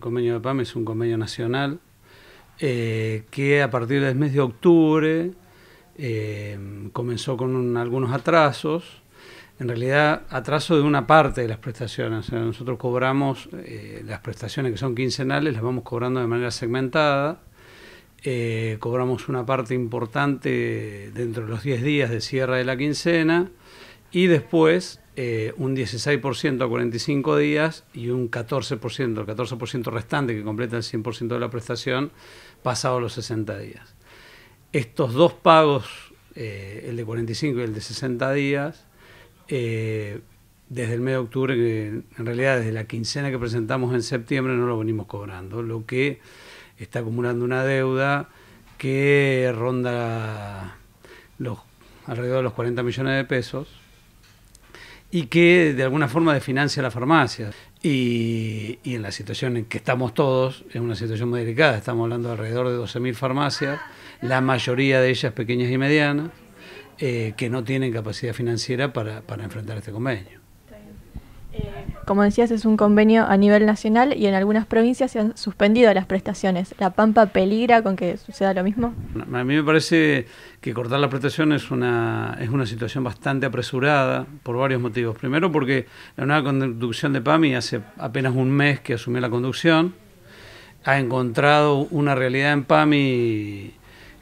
El convenio de PAM es un convenio nacional eh, que a partir del mes de octubre eh, comenzó con algunos atrasos, en realidad atraso de una parte de las prestaciones. nosotros cobramos eh, las prestaciones que son quincenales, las vamos cobrando de manera segmentada. cobramos una parte importante dentro de los 10 días de cierre de la quincena y después eh, un 16% a 45 días y un 14%, el 14% restante que completa el 100% de la prestación pasado los 60 días. Estos dos pagos, eh, el de 45 y el de 60 días, eh, desde el mes de octubre, en realidad desde la quincena que presentamos en septiembre no lo venimos cobrando, lo que está acumulando una deuda que ronda los, alrededor de los 40 millones de pesos y que de alguna forma de financia la farmacia. Y, y, en la situación en que estamos todos, es una situación muy delicada, estamos hablando de alrededor de 12.000 farmacias, la mayoría de ellas pequeñas y medianas, eh, que no tienen capacidad financiera para, para enfrentar este convenio. Como decías, es un convenio a nivel nacional y en algunas provincias se han suspendido las prestaciones. ¿La Pampa peligra con que suceda lo mismo? A mí me parece que cortar la prestaciones es una, es una situación bastante apresurada por varios motivos. Primero porque la nueva conducción de PAMI hace apenas un mes que asumió la conducción, ha encontrado una realidad en PAMI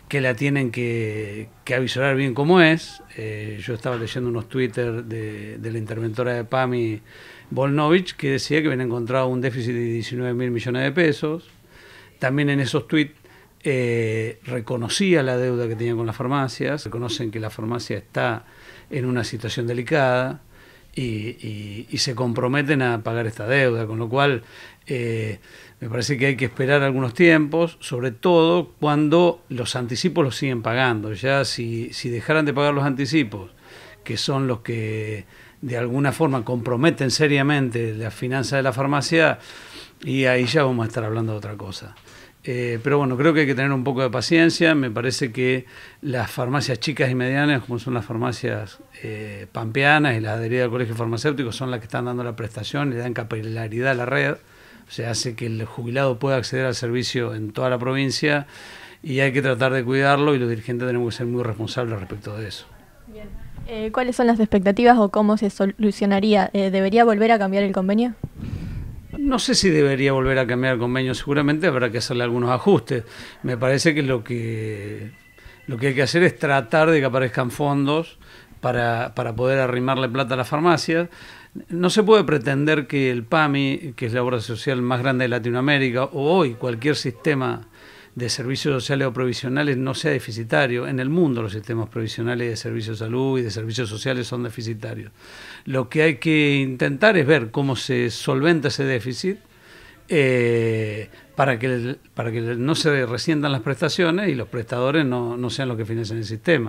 que la tienen que, avisar bien como es. Eh, yo estaba leyendo unos Twitter de, la interventora de PAMI, Volnovich, que decía que habían encontrado un déficit de 19 mil millones de pesos. También en esos tweets eh, reconocía la deuda que tenía con las farmacias, reconocen que la farmacia está en una situación delicada y, se comprometen a pagar esta deuda, con lo cual eh, me parece que hay que esperar algunos tiempos, sobre todo cuando los anticipos los siguen pagando. Ya si, si dejaran de pagar los anticipos, que son los que de alguna forma comprometen seriamente la finanza de la farmacia, y ahí ya vamos a estar hablando de otra cosa. Eh, pero bueno, creo que hay que tener un poco de paciencia. Me parece que las farmacias chicas y medianas, como son las farmacias eh, pampeanas y las adheridas al colegio farmacéutico, son las que están dando la prestación, le dan capilaridad a la red. O sea, hace que el jubilado pueda acceder al servicio en toda la provincia y hay que tratar de cuidarlo y los dirigentes tenemos que ser muy responsables respecto de eso. Eh, ¿Cuáles son las expectativas o cómo se solucionaría? ¿Debería volver a cambiar el convenio? No sé si debería volver a cambiar el convenio, seguramente habrá que hacerle algunos ajustes. Me parece que lo que, lo que hay que hacer es tratar de que aparezcan fondos para, para poder arrimarle plata a las farmacias. No se puede pretender que el PAMI, que es la obra social más grande de Latinoamérica, o hoy cualquier sistema de servicios sociales o provisionales no sea deficitario. En el mundo los sistemas provisionales de servicios de salud y de servicios sociales son deficitarios. Lo que hay que intentar es ver cómo se solventa ese déficit eh, para, que, para que no se resientan las prestaciones y los prestadores no, no sean los que financien el sistema.